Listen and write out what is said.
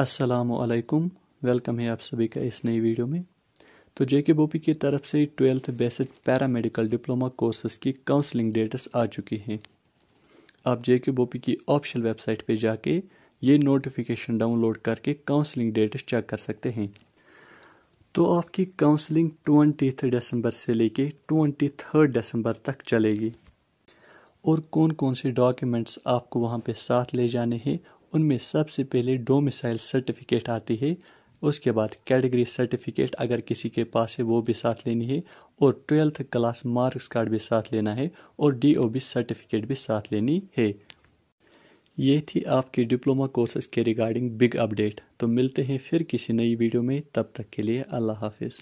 असलकुम वेलकम है आप सभी का इस नई वीडियो में तो जे के बोपी की तरफ से twelfth basic paramedical diploma courses की काउंसलिंग डेट्स आ चुकी हैं आप जे के बोपी की ऑफिशियल वेबसाइट पे जाके ये नोटिफिकेशन डाउनलोड करके काउंसलिंग डेट्स चेक कर सकते हैं तो आपकी काउंसलिंग ट्वेंटी दिसंबर से लेके ट्वेंटी थर्ड दिसंबर तक चलेगी और कौन कौन से डॉक्यूमेंट्स आपको वहाँ पे साथ ले जाने हैं उनमें सबसे पहले डोमिसाइल सर्टिफिकेट आती है उसके बाद कैटेगरी सर्टिफिकेट अगर किसी के पास है वो भी साथ लेनी है और ट्वेल्थ क्लास मार्क्स कार्ड भी साथ लेना है और बी सर्टिफिकेट भी साथ लेनी है ये थी आपके डिप्लोमा कोर्सेज के रिगार्डिंग बिग अपडेट तो मिलते हैं फिर किसी नई वीडियो में तब तक के लिए अल्लाह हाफिज़